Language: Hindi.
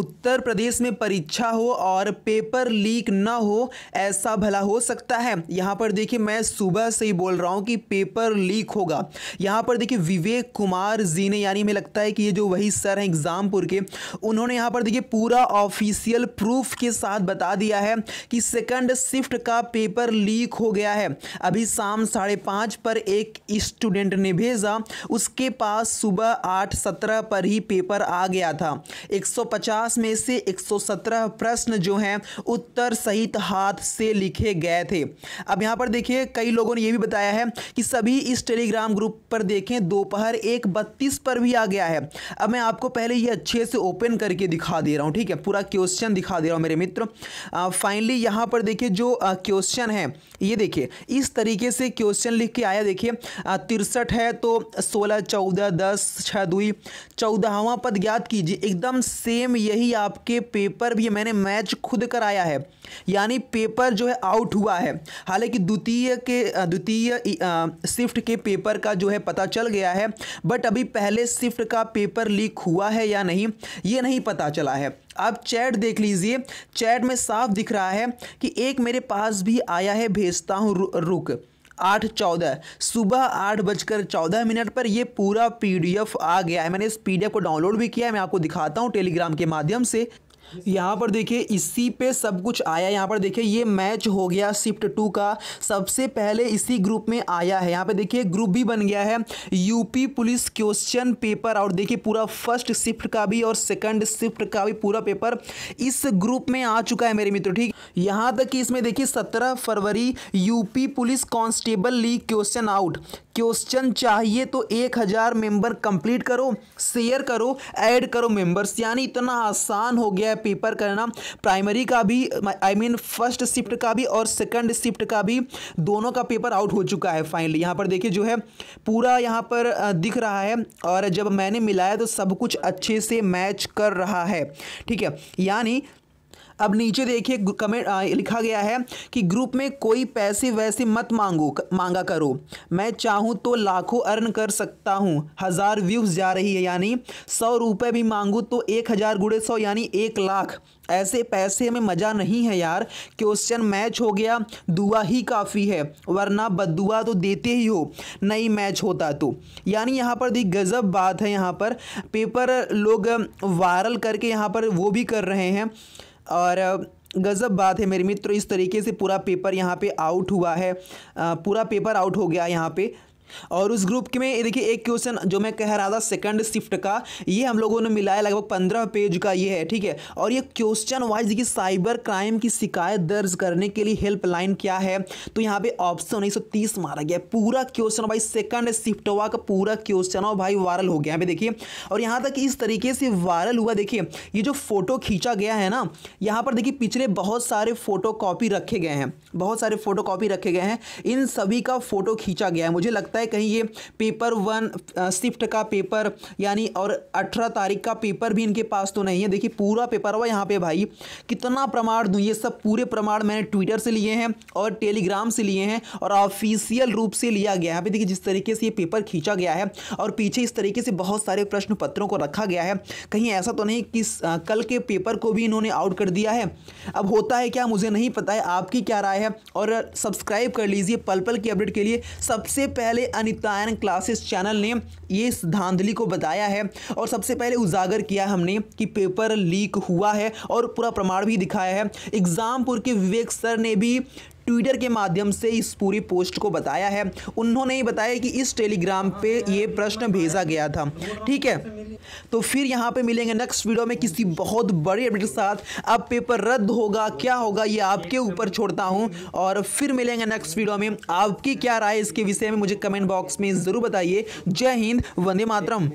उत्तर प्रदेश में परीक्षा हो और पेपर लीक ना हो ऐसा भला हो सकता है यहाँ पर देखिए मैं सुबह से ही बोल रहा हूँ कि पेपर लीक होगा यहाँ पर देखिए विवेक कुमार जी ने यानी मैं लगता है कि ये जो वही सर हैं एग्ज़ामपुर के उन्होंने यहाँ पर देखिए पूरा ऑफिशियल प्रूफ के साथ बता दिया है कि सेकेंड शिफ्ट का पेपर लीक हो गया है अभी शाम साढ़े पाँच पर एक स्टूडेंट ने भेजा उसके पास सुबह आठ सत्रह पर ही पेपर आ गया था एक सौ पचास 150 में से 117 प्रश्न जो हैं उत्तर सहित हाथ से लिखे गए थे अब यहाँ पर देखिए कई लोगों ने यह भी बताया है कि सभी इस टेलीग्राम ग्रुप पर देखें दोपहर एक बत्तीस पर भी आ गया है अब मैं आपको पहले ये अच्छे से ओपन करके दिखा दे रहा हूँ ठीक है पूरा क्वेश्चन दिखा दे रहा हूँ मेरे मित्र फाइनली यहाँ पर देखिए जो क्वेश्चन है ये देखिए इस तरीके से क्वेश्चन लिख के आया देखिए तिरसठ है तो सोलह चौदह दस छह दुई चौदहवा पद ज्ञात कीजिए एकदम सेम यही आपके पेपर भी मैंने मैच खुद कराया है यानी पेपर जो है आउट हुआ है हालांकि द्वितीय के द्वितीय शिफ्ट के पेपर का जो है पता चल गया है बट अभी पहले शिफ्ट का पेपर लीक हुआ है या नहीं ये नहीं पता चला है आप चैट देख लीजिए चैट में साफ दिख रहा है कि एक मेरे पास भी आया है भेजता हूँ रुक आठ चौदह सुबह आठ बजकर चौदह मिनट पर यह पूरा पीडीएफ आ गया है मैंने इस पीडीएफ को डाउनलोड भी किया है मैं आपको दिखाता हूँ टेलीग्राम के माध्यम से यहाँ पर देखिए इसी पे सब कुछ आया यहाँ पर देखिए ये मैच हो गया शिफ्ट टू का सबसे पहले इसी ग्रुप में आया है यहाँ पे देखिए ग्रुप भी बन गया है यूपी पुलिस क्वेश्चन पेपर और देखिए पूरा फर्स्ट शिफ्ट का भी और सेकंड शिफ्ट का भी पूरा पेपर इस ग्रुप में आ चुका है मेरे मित्र ठीक यहाँ तक कि इसमें देखिए सत्रह फरवरी UP police constable leak question out question चाहिए तो एक हज़ार मेंबर कंप्लीट करो शेयर करो ऐड करो मेंबर्स यानी इतना आसान हो गया है पेपर करना प्राइमरी का भी आई मीन फर्स्ट शिफ्ट का भी और सेकंड शिफ्ट का भी दोनों का पेपर आउट हो चुका है फाइनली यहाँ पर देखिए जो है पूरा यहाँ पर दिख रहा है और जब मैंने मिलाया तो सब कुछ अच्छे से मैच कर रहा है ठीक है यानी अब नीचे देखिए कमेंट लिखा गया है कि ग्रुप में कोई पैसे वैसे मत मांगो मांगा करो मैं चाहूँ तो लाखों अर्न कर सकता हूँ हज़ार व्यूज़ जा रही है यानी सौ रुपये भी मांगूँ तो एक हज़ार गुड़े सौ यानी एक लाख ऐसे पैसे में मज़ा नहीं है यार क्वेश्चन मैच हो गया दुआ ही काफ़ी है वरना बदुआ तो देते ही हो नहीं मैच होता तो यानी यहाँ पर दी गज़ब बात है यहाँ पर पेपर लोग वायरल करके यहाँ पर वो भी कर रहे हैं और गज़ब बात है मेरे मित्रों इस तरीके से पूरा पेपर यहाँ पे आउट हुआ है पूरा पेपर आउट हो गया यहाँ पे और उस ग्रुप के में देखिए एक क्वेश्चन जो मैं कह रहा था सेकंड शिफ्ट का ये हम लोगों ने मिलाया लगभग पंद्रह पेज का ये है ठीक है और ये क्वेश्चन वाइज देखिए साइबर क्राइम की शिकायत दर्ज करने के लिए हेल्पलाइन क्या है तो यहाँ पे ऑप्शन उन्नीस सौ तीस मारा गया पूरा क्वेश्चन भाई सेकंड शिफ्ट हुआ का पूरा क्वेश्चन हो भाई वायरल हो गया यहाँ पे देखिए और यहाँ तक इस तरीके से वायरल हुआ देखिए ये जो फोटो खींचा गया है ना यहाँ पर देखिए पिछले बहुत सारे फोटो रखे गए हैं बहुत सारे फोटो रखे गए हैं इन सभी का फोटो खींचा गया है मुझे लगता है है कहीं ये पेपर वन शिफ्ट का पेपर यानी और अठारह तारीख का पेपर भी इनके पास तो नहीं है देखिए पूरा पेपर हुआ यहाँ पे भाई कितना प्रमाण दूँ ये सब पूरे प्रमाण मैंने ट्विटर से लिए हैं और टेलीग्राम से लिए हैं और ऑफिशियल रूप से लिया गया है देखिए जिस तरीके से ये पेपर खींचा गया है और पीछे इस तरीके से बहुत सारे प्रश्न पत्रों को रखा गया है कहीं ऐसा तो नहीं कि कल के पेपर को भी इन्होंने आउट कर दिया है अब होता है क्या मुझे नहीं पता है आपकी क्या राय है और सब्सक्राइब कर लीजिए पल पल की अपडेट के लिए सबसे पहले अनितायन क्लासेस चैनल ने ये धांधली को बताया है और सबसे पहले उजागर किया हमने कि पेपर लीक हुआ है और पूरा प्रमाण भी दिखाया है एग्जामपुर के विवेक सर ने भी ट्विटर के माध्यम से इस पूरी पोस्ट को बताया है उन्होंने ही बताया कि इस टेलीग्राम पे ये प्रश्न भेजा गया था ठीक है तो फिर यहाँ पे मिलेंगे नेक्स्ट वीडियो में किसी बहुत बड़े अपडेट के साथ अब पेपर रद्द होगा क्या होगा ये आपके ऊपर छोड़ता हूँ और फिर मिलेंगे नेक्स्ट वीडियो में आपकी क्या राय इसके विषय में मुझे कमेंट बॉक्स में ज़रूर बताइए जय हिंद वंदे मातरम